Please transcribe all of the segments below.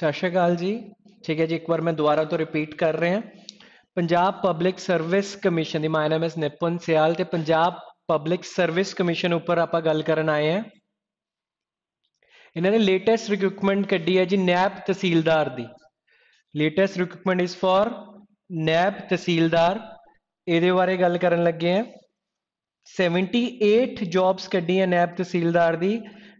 ਸਤਿ ਸ਼੍ਰੀ ਅਕਾਲ ਜੀ ਠੀਕ ਹੈ ਜੀ ਇੱਕ ਵਾਰ ਮੈਂ ਦੁਬਾਰਾ ਤੋਂ ਰਿਪੀਟ ਕਰ ਰਹੇ ਹਾਂ ਪੰਜਾਬ ਪਬਲਿਕ ਸਰਵਿਸ ਕਮਿਸ਼ਨ ਦੀ ਮਾਈ ਨੇਮ ਇਸ ਨਿਪਨ ਸਿਆਲ ਤੇ ਪੰਜਾਬ ਪਬਲਿਕ ਸਰਵਿਸ ਕਮਿਸ਼ਨ ਉੱਪਰ ਆਪਾਂ ਗੱਲ ਕਰਨ ਆਏ ਹਾਂ ਇਹਨਾਂ ਨੇ ਲੇਟੈਸਟ ਰਿਕਰੂਟਮੈਂਟ ਕੱਢੀ ਹੈ ਜੀ ਨੈਪ ਤਹਿਸੀਲਦਾਰ ਦੀ ਲੇਟੈਸਟ ਰਿਕਰੂਟਮੈਂਟ ਇਸ ਫॉर ਨੈਪ ਤਹਿਸੀਲਦਾਰ ਇਹਦੇ ਬਾਰੇ ਗੱਲ ਕਰਨ ਲੱਗੇ ਆ 78 ਜੌਬਸ ਕੱਢੀਆਂ ਨੈਪ ਤਹਿਸੀਲਦਾਰ ਦੀ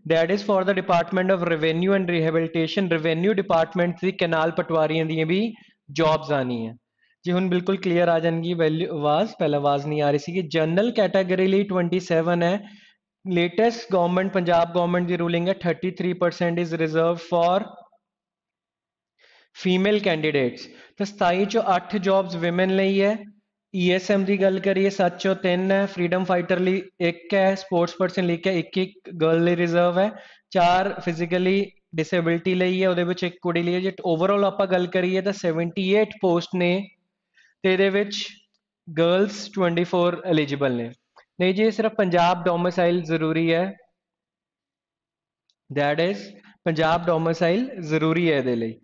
that is for the department of revenue and rehabilitation revenue department से कैनाल पटवारियों दी भी जॉब्स आनी है जी हूँ बिल्कुल क्लियर आ जाएगी वैल्यू आवाज पहले आवाज नहीं आ रही थी जनरल कैटेगरी लिए सैवन है लेटेस्ट गवर्नमेंट पंजाब गवर्नमेंट की रूलिंग है three percent is reserve for female candidates तो सताई चो अठ जॉब्स विमेन लिए है ਈਐਸਐਮ e ਦੀ ਗੱਲ ਕਰੀਏ ਸੱਚੋ 703 ਹੈ ਫਰੀडम ਫਾਈਟਰ ਲਈ 1 ਹੈ ਸਪੋਰਟਸ ਪਰਸਨ ਲਈ ਕਿ 1 1 ਗਰਲ ਲਈ ਰਿਜ਼ਰਵ ਹੈ 4 ਫਿਜ਼ੀਕਲੀ ਡਿਸੇਬਿਲਟੀ ਲਈ ਹੈ ਉਹਦੇ ਵਿੱਚ ਇੱਕ ਕੁੜੀ ਲਈ ਹੈ ਜੇ ਓਵਰਆਲ ਆਪਾਂ ਗੱਲ ਕਰੀਏ ਤਾਂ 78 ਪੋਸਟ ਨੇ ਤੇ ਇਹਦੇ ਵਿੱਚ ਗਰਲਸ 24 ਐਲੀਜੀਬਲ ਨੇ ਨਹੀਂ ਜੀ ਸਿਰਫ ਪੰਜਾਬ ਡੋਮਿਸਾਈਲ ਜ਼ਰੂਰੀ ਹੈ ਥੈਟ ਇਜ਼ ਪੰਜਾਬ ਡੋਮਿਸਾਈਲ ਜ਼ਰੂਰੀ ਹੈ ਇਹਦੇ ਲਈ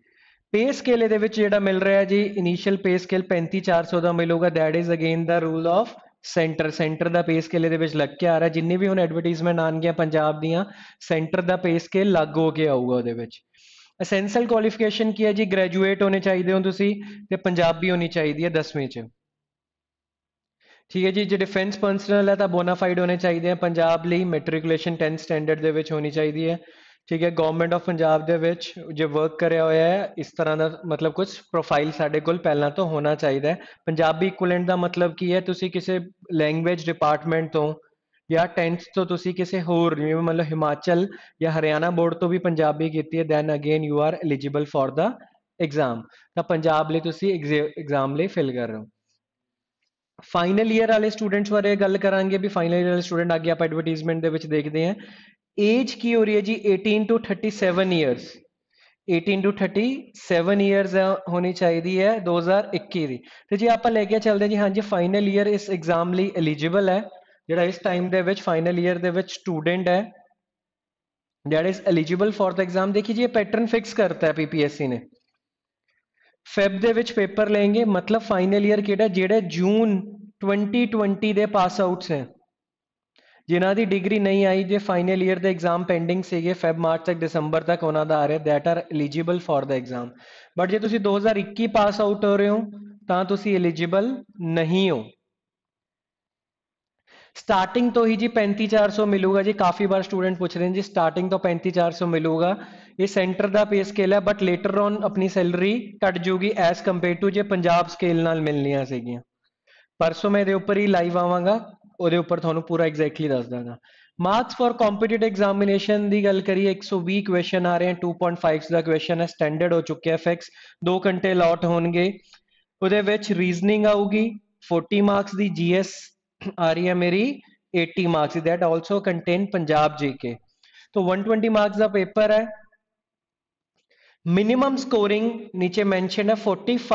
ਪੇ ਸਕੇਲ ਇਹਦੇ ਵਿੱਚ ਜਿਹੜਾ ਮਿਲ ਰਿਹਾ ਜੀ ਇਨੀਸ਼ੀਅਲ ਪੇ ਸਕੇਲ 35400 ਦਾ ਮਿਲੂਗਾ that is again the rule of centre centre ਦਾ ਪੇ ਸਕੇਲ ਇਹਦੇ ਵਿੱਚ ਲੱਗ ਕੇ ਆ ਰਿਹਾ ਜਿੰਨੇ ਵੀ ਹੁਣ ਐਡਵਰਟਾਈਜ਼ਮੈਂਟ ਆਣ ਗਿਆ ਪੰਜਾਬ ਦੀਆਂ ਸੈਂਟਰ ਦਾ ਪੇ ਸਕੇਲ ਲੱਗ ਹੋ ਕੇ ਆਊਗਾ ਉਹਦੇ ਵਿੱਚ ਐਸੈਂਸ਼ੀਅਲ ਕੁਆਲੀਫਿਕੇਸ਼ਨ ਕੀ ਹੈ ਜੀ ਗ੍ਰੈਜੂਏਟ ਹੋਣੇ ਚਾਹੀਦੇ ਹੋ ਤੁਸੀਂ ਤੇ ਪੰਜਾਬੀ ਹੋਣੀ ਚਾਹੀਦੀ ਹੈ 10ਵੇਂ ਚ ਠੀਕ ਹੈ ਜੀ ਜੇ ਡਿਫੈਂਸ ਪਰਸਨਲ ਹੈ ਤਾਂ ਬੋਨਾਫਾਈਡ ਹੋਣੇ ਚਾਹੀਦੇ ਆ ਪੰਜਾਬ ਲਈ ਮੈਟ੍ਰਿਕੂਲੇਸ਼ਨ 10 ਸਟੈਂਡਰਡ ਦੇ ਵਿੱਚ ਹੋਣੀ ਚਾਹੀਦੀ ਹੈ ਠੀਕ ਹੈ ਗਵਰਨਮੈਂਟ ਆਫ ਪੰਜਾਬ ਦੇ ਵਿੱਚ ਜੇ ਵਰਕ ਕਰਿਆ ਹੋਇਆ ਹੈ ਇਸ ਤਰ੍ਹਾਂ ਦਾ ਮਤਲਬ ਕੁਝ ਪ੍ਰੋਫਾਈਲ ਸਾਡੇ ਕੋਲ ਪਹਿਲਾਂ ਤੋਂ ਹੋਣਾ ਚਾਹੀਦਾ ਹੈ ਪੰਜਾਬੀ ਇਕੁਇਲੈਂਟ ਦਾ ਮਤਲਬ ਕੀ ਹੈ ਤੁਸੀਂ ਕਿਸੇ ਲੈਂਗੁਏਜ ਡਿਪਾਰਟਮੈਂਟ ਤੋਂ ਜਾਂ 10th ਤੋਂ ਤੁਸੀਂ ਕਿਸੇ ਹੋਰ ਜਿਵੇਂ ਮਤਲਬ ਹਿਮਾਚਲ ਜਾਂ ਹਰਿਆਣਾ ਬੋਰਡ ਤੋਂ ਵੀ ਪੰਜਾਬੀ ਕੀਤੀ ਹੈ then again you are eligible for the exam ਤਾਂ ਪੰਜਾਬ ਲਈ ਤੁਸੀਂ ਐਗਜ਼ਾਮ ਲਈ ਫਿਲ ਕਰ ਰਹੇ ਹੋ ਫਾਈਨਲ ਇਅਰ ਵਾਲੇ ਸਟੂਡੈਂਟਸ ਬਾਰੇ ਗੱਲ ਕਰਾਂਗੇ ਵੀ ਫਾਈਨਲ ਇਅਰ ਵਾਲੇ ਸਟੂਡੈਂਟ ਅੱਗੇ ਆਪਾਂ ਐਡਵਰਟਾਈਜ਼ਮੈਂਟ ਦੇ ਵਿੱਚ ਦੇਖਦੇ ਹਾਂ एज की हो रही है जी 18 to 37 years eighteen to thirty seven years होनी चाहिए दी है 2021 दी तो जी आप लेके चल दें जी हाँ जी फाइनल ईयर इस एग्जाम लिए एलिजिबल है जरा इस टाइम दे फाइनल ईयर दे स्टूडेंट है that is eligible for the exam देखिए जी पैटर्न फिक्स करता है पी पी पीपीएससी ने फेब के पेपर लेंगे मतलब फाइनल ईयर के जेड़ा जून ट्वेंटी ट्वेंटी के पास आउट्स हैं ਜਿਨ੍ਹਾਂ ਦੀ ਡਿਗਰੀ ਨਹੀਂ ਆਈ ਜੇ ਫਾਈਨਲ ਈਅਰ ਦੇ ਐਗਜ਼ਾਮ ਪੈਂਡਿੰਗ ਸੀਗੇ ਫੈਬ ਮਾਰਚ ਤੱਕ ਦਸੰਬਰ ਤੱਕ ਉਹਨਾਂ ਦਾ ਆ ਰਿਹਾ that are eligible for the exam but ਜੇ ਤੁਸੀਂ 2021 ਪਾਸ ਆਊਟ ਹੋ ਰਹੇ ਹੋ ਤਾਂ ਤੁਸੀਂ ਐਲੀਜੀਬਲ ਨਹੀਂ ਹੋ ਸਟਾਰਟਿੰਗ ਤੋਂ ਹੀ ਜੀ 35400 ਮਿਲੂਗਾ ਜੀ ਕਾਫੀ ਵਾਰ ਸਟੂਡੈਂਟ ਪੁੱਛ ਰਹੇ ਨੇ ਜੀ ਸਟਾਰਟਿੰਗ ਤੋਂ 35400 ਮਿਲੂਗਾ ਇਹ ਸੈਂਟਰ ਦਾ ਪੇ ਸਕੇਲ ਹੈ ਬਟ ਲੇਟਰ ਔਨ ਆਪਣੀ ਸੈਲਰੀ ਕੱਟ ਜੂਗੀ ਐਸ ਕੰਪੇਅਰ ਟੂ ਜੇ ਪੰਜਾਬ ਸਕੇਲ ਨਾਲ ਮਿਲਣੀਆਂ ਸੀਗੀਆਂ ਪਰਸੋਂ ਮੈਂ ਦੇ ਉੱਪਰ ਹੀ ਲਾਈਵ ਆਵਾਂਗਾ ਉਹਦੇ ਉੱਪਰ ਤੁਹਾਨੂੰ ਪੂਰਾ ਐਗਜ਼ੈਕਟਲੀ ਦੱਸ ਦਾਂਗਾ ਮਾਰਕਸ ਫॉर ਕੰਪੀਟੀਟਿਵ ਐਗਜ਼ਾਮੀਨੇਸ਼ਨ ਦੀ ਗੱਲ ਕਰੀਏ 120 ਕੁਐਸਚਨ ਆ ਰਹੇ ਹਨ 2.5 ਦਾ ਕੁਐਸਚਨ ਹੈ ਸਟੈਂਡਰਡ ਹੋ ਚੁੱਕਿਆ ਫੈਕਸ 2 ਘੰਟੇ ਲੋਟ ਹੋਣਗੇ ਉਹਦੇ ਵਿੱਚ ਰੀਜ਼ਨਿੰਗ ਆਊਗੀ 40 ਮਾਰਕਸ ਦੀ ਜੀਐਸ ਆ ਰਹੀ ਹੈ ਮੇਰੀ 80 marks that also contain Punjab GK ਤੋਂ 120 ਮਾਰਕਸ ਦਾ ਪੇਪਰ ਹੈ ਮਿਨੀਮਮ ਸਕੋਰਿੰਗ ਨੀਚੇ ਮੈਂਸ਼ਨ ਹੈ 45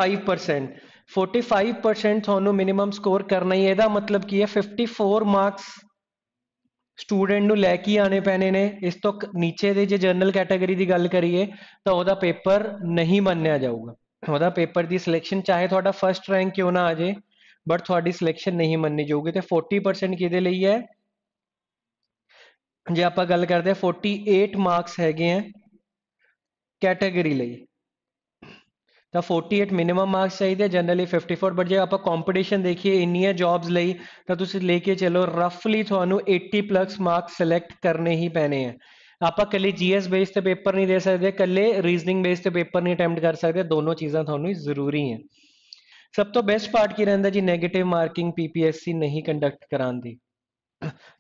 45% ਤੁਹਾਨੂੰ ਮਿਨੀਮਮ ਸਕੋਰ ਕਰਨਾ ਹੀ ਇਹਦਾ ਮਤਲਬ ਕੀ ਹੈ 54 ਮਾਰਕਸ ਸਟੂਡੈਂਟ ਨੂੰ ਲੈ ਕੇ ਆਣੇ ਪੈਣੇ ਨੇ ਇਸ ਤੋਂ ਨੀਚੇ ਦੇ ਜੇ ਜਨਰਲ ਕੈਟਾਗਰੀ ਦੀ ਗੱਲ ਕਰੀਏ ਤਾਂ ਉਹਦਾ ਪੇਪਰ ਨਹੀਂ ਮੰਨਿਆ ਜਾਊਗਾ ਉਹਦਾ ਪੇਪਰ ਦੀ ਸਿਲੈਕਸ਼ਨ ਚਾਹੇ ਤੁਹਾਡਾ ਫਰਸਟ ਰੈਂਕ ਕਿਉਂ ਨਾ ਆ ਜਾਏ ਬਟ ਤੁਹਾਡੀ ਸਿਲੈਕਸ਼ਨ ਨਹੀਂ ਮੰਨੀ ਜਾਊਗੀ ਤੇ 40% ਕਿਹਦੇ ਲਈ ਹੈ ਜੇ ਆਪਾਂ ਗੱਲ ਕਰਦੇ ਆ 48 ਮਾਰਕਸ ਹੈਗੇ ਆ ਕੈਟਾਗਰੀ ਲਈ ਤਾਂ 48 ਮਿਨੀਮਮ ਮਾਰਕਸ ਚਾਹੀਦੇ ਜਨਰਲੀ 54 ਬਟ ਜੇ ਆਪਾਂ ਕੰਪੀਟੀਸ਼ਨ ਦੇਖੀਏ ਇੰਨੀਆਂ ਜੌਬਸ ਲਈ ਤਾਂ ਤੁਸੀਂ ਲੈ ਕੇ ਚੱਲੋ ਰਫਲੀ ਤੁਹਾਨੂੰ 80 ਪਲੱਸ ਮਾਰਕਸ ਸਿਲੈਕਟ ਕਰਨੇ ਹੀ ਪੈਣੇ ਆ ਆਪਾਂ ਕੱਲੇ ਜੀਐਸ ਬੇਸ ਤੇ ਪੇਪਰ ਨਹੀਂ ਦੇ ਸਕਦੇ ਕੱਲੇ ਰੀਜ਼ਨਿੰਗ ਬੇਸ ਤੇ ਪੇਪਰ ਨਹੀਂ ਅਟੈਂਪਟ ਕਰ ਸਕਦੇ ਦੋਨੋਂ ਚੀਜ਼ਾਂ ਤੁਹਾਨੂੰ ਜ਼ਰੂਰੀ ਹੈ ਸਭ ਤੋਂ ਬੈਸਟ ਪਾਰਟ ਕੀ ਰਹਿੰਦਾ ਜੀ 네ਗੇਟਿਵ ਮਾਰਕਿੰਗ ਪੀਪੀਐਸਸੀ ਨਹੀਂ ਕੰਡਕਟ ਕਰਾਉਂਦੀ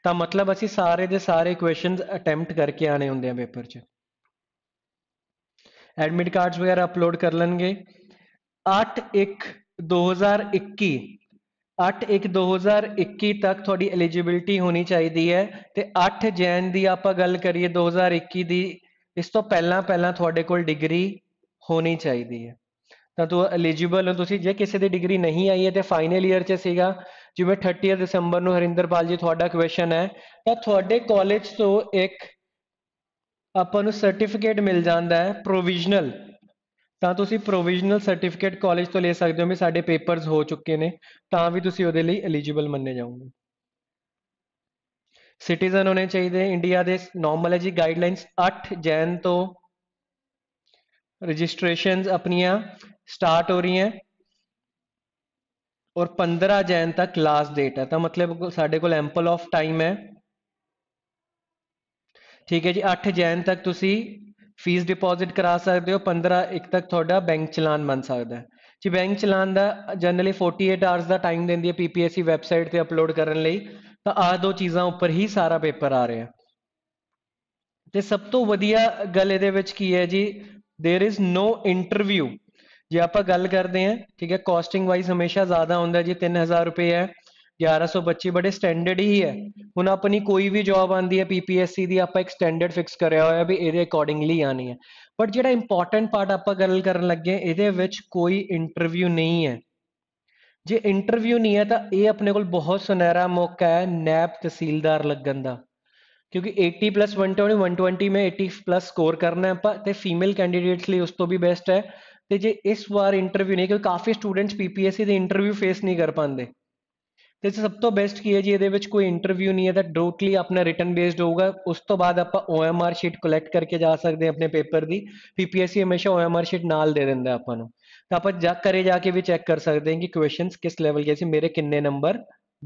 ਤਾਂ ਮਤਲਬ ਅਸੀਂ ਸਾਰੇ ਦੇ ਸਾਰੇ ਕੁਐਸਚਨਸ ਅਟੈਂਪਟ ਕਰਕੇ ਆਣੇ ਹੁੰਦੇ ਆ ਪੇਪਰ 'ਚ ਐਡਮਿਟ ਕਾਰਡਸ ਵਗੈਰਾ ਅਪਲੋਡ ਕਰ ਲੈਣਗੇ 8 1 2021 8/1/2021 ਤੱਕ ਤੁਹਾਡੀ ਐਲੀਜੀਬਿਲਟੀ ਹੋਣੀ ਚਾਹੀਦੀ ਹੈ ਤੇ 8 ਜੈਨ ਦੀ ਆਪਾਂ ਗੱਲ ਕਰੀਏ 2021 ਦੀ ਇਸ ਤੋਂ ਪਹਿਲਾਂ ਪਹਿਲਾਂ ਤੁਹਾਡੇ ਕੋਲ ਡਿਗਰੀ ਹੋਣੀ ਚਾਹੀਦੀ ਹੈ ਤਾਂ ਤੂੰ ਐਲੀਜੀਬਲ ਹੋ ਤੁਸੀਂ ਜੇ ਕਿਸੇ ਦੀ ਡਿਗਰੀ ਨਹੀਂ ਆਈ ਹੈ ਤੇ ਫਾਈਨਲ ਈਅਰ 'ਚ ਸੀਗਾ ਜਿਵੇਂ 30 ਦਸੰਬਰ ਨੂੰ ਹਰਿੰਦਰਪਾਲ ਜੀ ਤੁਹਾਡਾ ਕੁਐਸਚਨ ਹੈ ਤਾਂ ਤੁਹਾਡੇ ਕਾਲਜ ਤੋਂ ਇੱਕ ਆਪਾਂ ਨੂੰ ਸਰਟੀਫਿਕੇਟ ਮਿਲ ਜਾਂਦਾ ਹੈ ਪ੍ਰੋਵੀਜ਼ਨਲ ਤਾਂ ਤੁਸੀਂ ਪ੍ਰੋਵੀਜ਼ਨਲ ਸਰਟੀਫਿਕੇਟ ਕਾਲਜ ਤੋਂ ਲੈ ਸਕਦੇ ਹੋ ਵੀ ਸਾਡੇ ਪੇਪਰਸ ਹੋ ਚੁੱਕੇ ਨੇ ਤਾਂ ਵੀ ਤੁਸੀਂ ਉਹਦੇ ਲਈ ਐਲੀਜੀਬਲ ਮੰਨੇ ਜਾਓਗੇ ਸਿਟੀਜ਼ਨ ਹੋਣੇ ਚਾਹੀਦੇ ਇੰਡੀਆ ਦੇ ਨਾਰਮਲ ਹੈ ਜੀ ਗਾਈਡਲਾਈਨਸ 8 ਜੈਨ ਤੋਂ ਰਜਿਸਟ੍ਰੇਸ਼ਨਸ ਆਪਣੀਆਂ ਸਟਾਰਟ ਹੋ ਰਹੀਆਂ ਔਰ 15 ਜੈਨ ਤੱਕ ਲਾਸਟ ਡੇਟ ਹੈ ਤਾਂ ਮਤਲਬ ਸਾਡੇ ਕੋਲ ਐਂਪਲ ਆਫ ਟਾਈਮ ਹੈ ਠੀਕ ਹੈ ਜੀ 8 ਜੈਨ ਤੱਕ ਤੁਸੀਂ ਫੀਸ ਡਿਪੋਜ਼ਿਟ ਕਰਾ ਸਕਦੇ ਹੋ 15 ਇੱਕ ਤੱਕ ਤੁਹਾਡਾ ਬੈਂਕ ਚਲਾਨ ਬਣ ਸਕਦਾ ਹੈ ਜੀ ਬੈਂਕ ਚਲਾਨ ਦਾ ਜਨਰਲੀ 48 ਆਵਰਸ ਦਾ ਟਾਈਮ ਦਿੰਦੀ ਹੈ ਪੀਪੀਐਸਸੀ ਵੈਬਸਾਈਟ ਤੇ ਅਪਲੋਡ ਕਰਨ ਲਈ ਤਾਂ ਆਹ ਦੋ ਚੀਜ਼ਾਂ ਉੱਪਰ ਹੀ ਸਾਰਾ ਪੇਪਰ ਆ ਰਿਹਾ ਤੇ ਸਭ ਤੋਂ ਵਧੀਆ ਗੱਲ ਇਹਦੇ ਵਿੱਚ ਕੀ ਹੈ ਜੀ देयर इज नो ਇੰਟਰਵਿਊ ਜੇ ਆਪਾਂ ਗੱਲ ਕਰਦੇ ਹਾਂ ਠੀਕ ਹੈ ਕਾਸਟਿੰਗ ਵਾਈਜ਼ ਹਮੇਸ਼ਾ ਜ਼ਿਆਦਾ ਹੁੰਦਾ ਜੀ 3000 ਰੁਪਏ ਹੈ 1100 ਬੱਚੇ ਬੜੇ ਸਟੈਂਡਰਡ ਹੀ ਹੈ ਹੁਣ ਆਪਣੀ ਕੋਈ ਵੀ ਜੌਬ ਆਂਦੀ ਹੈ ਪੀਪੀਐਸਸੀ ਦੀ ਆਪਾਂ ਇੱਕ ਸਟੈਂਡਰਡ ਫਿਕਸ ਕਰਿਆ ਹੋਇਆ ਵੀ ਇਹਦੇ ਅਕੋਰਡਿੰਗਲੀ ਆਣੀ ਹੈ ਬਟ ਜਿਹੜਾ ਇੰਪੋਰਟੈਂਟ ਪਾਰਟ ਆਪਾਂ ਗੱਲ ਕਰਨ ਲੱਗੇ ਇਹਦੇ ਵਿੱਚ ਕੋਈ ਇੰਟਰਵਿਊ ਨਹੀਂ ਹੈ ਜੇ ਇੰਟਰਵਿਊ ਨਹੀਂ ਹੈ ਤਾਂ ਇਹ ਆਪਣੇ ਕੋਲ ਬਹੁਤ ਸੁਨਹਿਰਾ ਮੌਕਾ ਹੈ ਨੈਪ ਤਹਿਸੀਲਦਾਰ ਲੱਗਣ ਦਾ ਕਿਉਂਕਿ 80 ਪਲੱਸ 120 120 ਮੈਂ 80 ਪਲੱਸ ਸਕੋਰ ਕਰਨਾ ਹੈ ਆਪਾਂ ਤੇ ਫੀਮੇਲ ਕੈਂਡੀਡੇਟਸ ਲਈ ਉਸ ਤੋਂ ਵੀ ਬੈਸਟ ਹੈ ਤੇ ਜੇ ਇਸ ਵਾਰ ਇੰਟਰਵਿਊ ਨਹੀਂ ਕਿਉਂਕਿ ਕਾਫੀ ਸਟੂਡੈਂਟਸ ਪੀਪੀਐਸਸੀ ਦੇ ਇੰਟਰਵਿਊ ਫੇਸ ਨਹੀਂ ਕਰ ਪਾਉਂਦੇ ਤੇ ਸਭ ਤੋਂ ਬੈਸਟ ਕੀ ਹੈ ਜੀ ਇਹਦੇ ਵਿੱਚ ਕੋਈ ਇੰਟਰਵਿਊ ਨਹੀਂ ਹੈ ਤਾਂ ਡਾਇਰੈਕਟਲੀ ਆਪਣਾ ਰਿਟਨ ਬੇਸਡ ਹੋਊਗਾ ਉਸ ਤੋਂ ਬਾਅਦ ਆਪਾਂ OMR ਸ਼ੀਟ ਕਲੈਕਟ ਕਰਕੇ ਜਾ ਸਕਦੇ ਆਪਣੇ ਪੇਪਰ ਦੀ ਪੀਪੀਐਸਸੀ ਹਮੇਸ਼ਾ OMR ਸ਼ੀਟ ਨਾਲ ਦੇ ਦਿੰਦਾ ਆਪਾਂ ਨੂੰ ਤਾਂ ਆਪਾਂ ਜਾ ਕਰੇ ਜਾ ਕੇ ਵੀ ਚੈੱਕ ਕਰ ਸਕਦੇ ਹਾਂ ਕਿ ਕੁਐਸਚਨਸ ਕਿਸ ਲੈਵਲ ਦੇ ਸੀ ਮੇਰੇ ਕਿੰਨੇ ਨੰਬਰ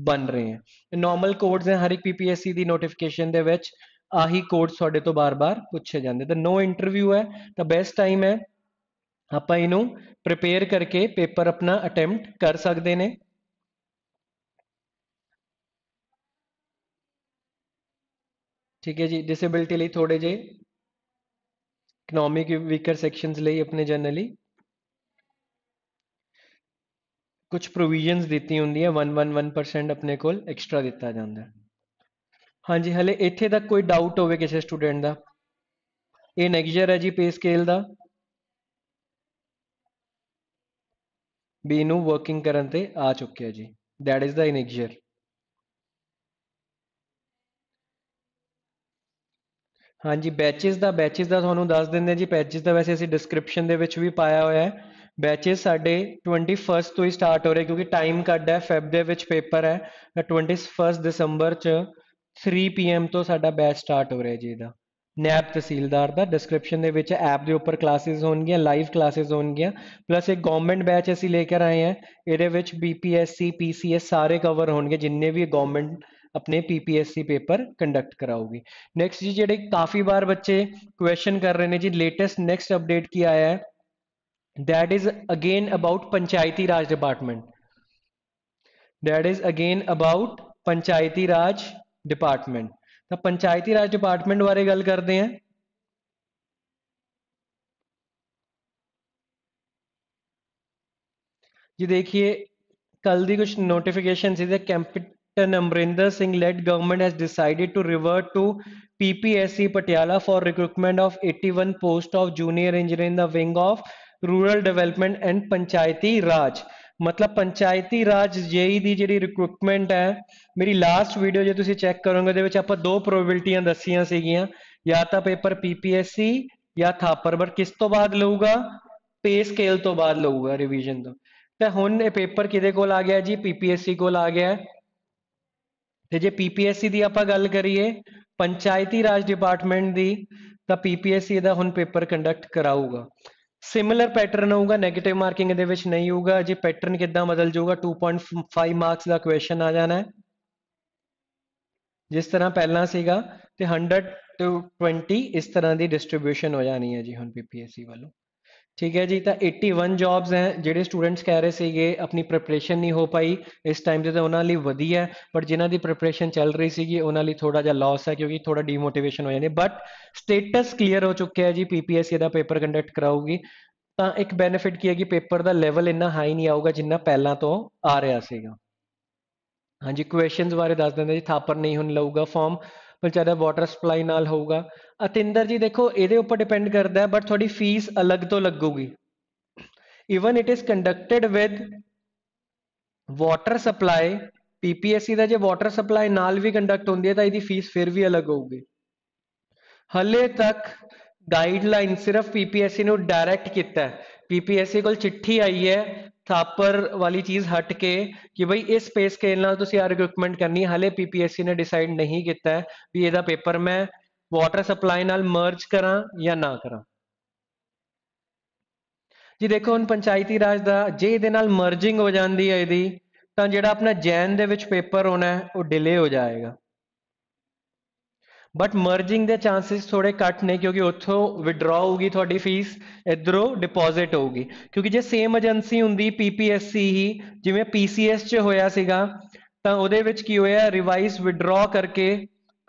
ਬਣ ਰਹੇ ਹਨ ਨਾਰਮਲ ਕੋਡਸ ਹੈ ਹਰ ਇੱਕ ਪੀਪੀਐਸਸੀ ਦੀ ਨੋਟੀਫਿਕੇਸ਼ਨ ਦੇ ਵਿੱਚ ਆਹੀ ਕੋਡਸ ਤੁਹਾਡੇ ਤੋਂ ਬਾਰ-ਬਾਰ ਪੁੱਛੇ ਜਾਂਦੇ ਤਾਂ ਨੋ ਇੰਟਰਵਿਊ ਹੈ ਤਾਂ ਬੈਸਟ ਟਾਈਮ ਹੈ ਆਪਾਂ ਇਹਨੂੰ ਪ੍ਰਿਪੇਅਰ ਕਰਕੇ ਪੇਪਰ ਆਪਣਾ ਅਟੈਂਪਟ ਕਰ ਸਕਦੇ ਨੇ ਠੀਕ ਹੈ ਜੀ ਡਿਸੇਬਿਲਟੀ ਲਈ ਥੋੜੇ ਜੇ ਇਕਨੋਮਿਕ ਵੀਕਰ ਸੈਕਸ਼ਨਸ ਲਈ ਆਪਣੇ ਜਨਰਲੀ ਕੁਝ ਪ੍ਰੋਵੀਜ਼ਨਸ ਦਿੱਤੀ ਹੁੰਦੀ ਹੈ 111% ਆਪਣੇ ਕੋਲ ਐਕਸਟਰਾ ਦਿੱਤਾ ਜਾਂਦਾ ਹੈ ਹਾਂਜੀ ਹਲੇ ਇੱਥੇ ਤੱਕ ਕੋਈ ਡਾਊਟ ਹੋਵੇ ਕਿਸੇ ਸਟੂਡੈਂਟ ਦਾ ਇਹ ਨੈਗਜਰ ਹੈ ਜੀ ਪੇ ਸਕੇਲ ਦਾ ਬੀ ਨੂੰ ਵਰਕਿੰਗ ਕਰਨ ਤੇ ਆ ਚੁੱਕਿਆ ਜੀ ਥੈਟ ਇਜ਼ ਦਾ ਇਨੈਗਜਰ ਹਾਂਜੀ ਬੈਚਸ ਦਾ ਬੈਚਸ ਦਾ ਤੁਹਾਨੂੰ ਦੱਸ ਦਿੰਦੇ ਹਾਂ ਜੀ ਬੈਚਸ ਦਾ ਵੈਸੇ ਅਸੀਂ ਡਿਸਕ੍ਰਿਪਸ਼ਨ ਦੇ ਵਿੱਚ ਵੀ ਪਾਇਆ ਹੋਇਆ ਹੈ ਬੈਚਸ ਸਾਡੇ 21st ਤੋਂ ਹੀ ਸਟਾਰਟ ਹੋ ਰਹੇ ਕਿਉਂਕਿ ਟਾਈਮ ਕੱਢ ਹੈ ਫੈਬ ਦੇ ਵਿੱਚ ਪੇਪਰ ਹੈ ਤਾਂ ਦਸੰਬਰ ਚ 3 ਪੀਐਮ ਤੋਂ ਸਾਡਾ ਬੈਚ ਸਟਾਰਟ ਹੋ ਰਿਹਾ ਜੀ ਇਹਦਾ ਨੈਬ ਤਹਿਸੀਲਦਾਰ ਦਾ ਡਿਸਕ੍ਰਿਪਸ਼ਨ ਦੇ ਵਿੱਚ ਐਪ ਦੇ ਉੱਪਰ ਕਲਾਸਿਸ ਹੋਣਗੀਆਂ ਲਾਈਵ ਕਲਾਸਿਸ ਹੋਣਗੀਆਂ ਪਲੱਸ ਇੱਕ ਗਵਰਨਮੈਂਟ ਬੈਚ ਅਸੀਂ ਲੈ ਕੇ ਆਏ ਹਾਂ ਇਹਦੇ ਵਿੱਚ ਬੀਪੀਐਸਸੀ ਪੀਸੀਐਸ ਸਾਰੇ ਕਵਰ ਹੋਣਗੇ ਜਿੰਨੇ ਵੀ ਗਵਰਨਮੈਂਟ अपने पीपीएससी पेपर कंडक्ट कराओगे नेक्स्ट जी जेडे काफी बार बच्चे क्वेश्चन कर रहे हैं जी लेटेस्ट नेक्स्ट अपडेट की आया है that is again about Panchayati Raj department that is again about Panchayati Raj department तो पंचायती राज डिपार्टमेंट बारे गल करते हैं जी देखिए कल दी कुछ नोटिफिकेशन सी कैंपिट Namrinder Singh led government has decided to revert to PPSC Patiala for recruitment of 81 posts of junior engineer in the wing of rural development and panchayati raj ਮਤਲਬ ਪੰਚਾਇਤੀ ਰਾਜ ਜੇਈ ਦੀ ਜਿਹੜੀ ਰਿਕਰੂਟਮੈਂਟ ਹੈ ਮੇਰੀ ਲਾਸਟ ਵੀਡੀਓ ਜੇ ਤੁਸੀਂ check ਕਰੋਗੇ ਦੇ ਵਿੱਚ ਆਪਾਂ ਦੋ ਪ੍ਰੋਬੈਬਿਲਟੀਆਂ ਦੱਸੀਆਂ ਸੀਗੀਆਂ ਜਾਂ ਤਾਂ ਪੇਪਰ ਪੀਪੀਐਸਸੀ ਜਾਂ ਥਾਪਰ ਬਟ ਕਿਸ ਤੋਂ ਬਾਅਦ ਲਊਗਾ ਪੇ ਸਕੇਲ ਤੋਂ ਬਾਅਦ ਲਊਗਾ ਰਿਵੀਜ਼ਨ ਤੋਂ ਤਾਂ ਹੁਣ ਇਹ ਪੇਪਰ ਕਿਹਦੇ ਕੋਲ ਆ ਗਿਆ ਜੀ ਪੀਪੀਐਸਸੀ ਕੋਲ ਆ ਗਿਆ ਤੇ ਜੇ ਪੀਪੀਐਸਸੀ ਦੀ ਆਪਾਂ ਗੱਲ ਕਰੀਏ ਪੰਚਾਇਤੀ ਰਾਜ ਡਿਪਾਰਟਮੈਂਟ ਦੀ ਤਾਂ ਪੀਪੀਐਸਸੀ ਦਾ ਹੁਣ ਪੇਪਰ ਕੰਡਕਟ ਕਰਾਊਗਾ ਸਿਮਿਲਰ ਪੈਟਰਨ ਹੋਊਗਾ 네ਗੇਟਿਵ ਮਾਰਕਿੰਗ ਦੇ ਵਿੱਚ ਨਹੀਂ ਹੋਊਗਾ ਜੇ ਪੈਟਰਨ ਕਿੱਦਾਂ ਬਦਲ ਜਾਊਗਾ 2.5 ਮਾਰਕਸ ਦਾ ਕੁਐਸਚਨ ਆ ਜਾਣਾ ਹੈ ਜਿਸ ਤਰ੍ਹਾਂ ਪਹਿਲਾਂ ਸੀਗਾ ਤੇ 100 ਤੋਂ 20 ਇਸ ਤਰ੍ਹਾਂ ਦੀ ਡਿਸਟ੍ਰੀਬਿਊਸ਼ਨ ਹੋ ਜਾਣੀ ਹੈ ਜੀ ਹੁਣ ਪੀਪੀਐਸਸੀ ਵੱਲੋਂ ਠੀਕ ਹੈ ਜੀ ਤਾਂ 81 ਜੌਬਸ ਹੈ ਜਿਹੜੇ ਸਟੂਡੈਂਟਸ ਕਹਿ ਰਹੇ ਸੀਗੇ ਆਪਣੀ ਪ੍ਰੈਪਰੇਸ਼ਨ ਨਹੀਂ ਹੋ ਪਾਈ ਇਸ ਟਾਈਮ ਤੇ ਤਾਂ ਉਹਨਾਂ ਲਈ ਵਧੀਆ ਪਰ ਜਿਨ੍ਹਾਂ ਦੀ ਪ੍ਰੈਪਰੇਸ਼ਨ ਚੱਲ ਰਹੀ ਸੀਗੀ ਉਹਨਾਂ ਲਈ ਥੋੜਾ ਜਿਹਾ ਲਾਸ ਹੈ ਕਿਉਂਕਿ ਥੋੜਾ ਡੀਮੋਟੀਵੇਸ਼ਨ ਹੋ ਜਾਂਦੀ ਬਟ ਸਟੇਟਸ ਕਲੀਅਰ ਹੋ ਚੁੱਕਿਆ ਹੈ ਜੀ ਪੀਪੀਐਸਸੀ ਦਾ ਪੇਪਰ ਕੰਡਕਟ ਕਰਾਉਗੀ ਤਾਂ ਇੱਕ ਬੈਨੀਫਿਟ ਕੀ ਹੈ ਕਿ ਪੇਪਰ ਦਾ ਲੈਵਲ ਇੰਨਾ ਹਾਈ ਨਹੀਂ ਆਊਗਾ ਜਿੰਨਾ ਪਹਿਲਾਂ ਤੋਂ ਆ ਰਿਹਾ ਸੀਗਾ ਹਾਂਜੀ ਕੁਐਸਚਨਸ ਬਾਰੇ ਦੱਸ ਦਿੰਦੇ ਜੀ ਥਾਪਰ ਨਹੀਂ ਹੁਣ ਲਊਗਾ ਫਾਰਮ ਵਿਚਾਰਾ ਵਾਟਰ ਸਪਲਾਈ ਨਾਲ ਹੋਊਗਾ ਅਤਿੰਦਰ ਜੀ ਦੇਖੋ ਇਹਦੇ ਉੱਪਰ ਡਿਪੈਂਡ ਕਰਦਾ ਹੈ ਬਟ ਤੁਹਾਡੀ ਫੀਸ ਅਲੱਗ ਤੋਂ ਲੱਗੂਗੀ even it is conducted with water supply PPSC ਦਾ ਜੇ ਵਾਟਰ ਸਪਲਾਈ ਨਾਲ ਵੀ ਕੰਡਕਟ ਹੁੰਦੀ ਹੈ ਤਾਂ ਇਹਦੀ ਫੀਸ ਫਿਰ ਵੀ ਅਲੱਗ ਹੋਊਗੀ ਹਲੇ ਤੱਕ ਗਾਈਡਲਾਈਨ ਸਿਰਫ ਪੀਪੀਐਸਸੀ ਨੂੰ ਡਾਇਰੈਕਟ ਕੀਤਾ ਹੈ ਪੀਪੀਐਸਸੀ ਕੋਲ ਚਿੱਠੀ ਆਈ ਹੈ ਥਾਪਰ ਵਾਲੀ ਚੀਜ਼ ਹਟ ਕੇ ਕਿ ਬਈ ਇਸ ਸਪੇਸ ਕੇ ਨਾਲ ਤੁਸੀਂ ਆ ਰਿਕਰੂਟਮੈਂਟ ਕਰਨੀ ਹਲੇ ਪੀਪੀਐਸਸੀ ਨੇ ਡਿਸਾਈਡ ਨਹੀਂ ਕੀਤਾ ਵੀ ਇਹਦਾ ਪੇਪਰ ਮੈਂ ਵਾਟਰ ਸਪਲਾਈ ਨਾਲ ਮਰਜ ਕਰਾਂ ਜਾਂ ਨਾ ਕਰਾਂ ਜੀ ਦੇਖੋ ਹੁਣ ਪੰਚਾਇਤੀ ਰਾਜ ਦਾ ਜੇ ਇਹਦੇ ਨਾਲ ਮਰਜਿੰਗ ਹੋ ਜਾਂਦੀ ਹੈ ਇਹਦੀ ਤਾਂ ਜਿਹੜਾ ਆਪਣਾ ਜੈਨ ਦੇ ਵਿੱਚ ਪੇਪਰ ਹੋਣਾ ਉਹ ਡਿਲੇ ਹੋ ਜਾਏਗਾ ਬਟ ਮਰਜਿੰਗ ਦੇ ਚਾਂਸਸ ਥੋੜੇ ਘੱਟ ਨੇ ਕਿਉਂਕਿ ਉੱਥੋਂ ਵਿਡਰਾ ਹੋਊਗੀ ਤੁਹਾਡੀ ਫੀਸ ਇਧਰੋਂ ਡਿਪੋਜ਼ਿਟ ਹੋਊਗੀ ਕਿਉਂਕਿ ਜੇ ਸੇਮ ਏਜੰਸੀ ਹੁੰਦੀ ਪੀਪੀਐਸਸੀ ਹੀ ਜਿਵੇਂ ਪੀਸੀਐਸ 'ਚ ਹੋਇਆ ਸੀਗਾ ਤਾਂ ਉਹਦੇ ਵਿੱਚ ਕੀ ਹੋਇਆ ਰਿਵਾਈਸ ਵਿਡਰਾ ਕਰਕੇ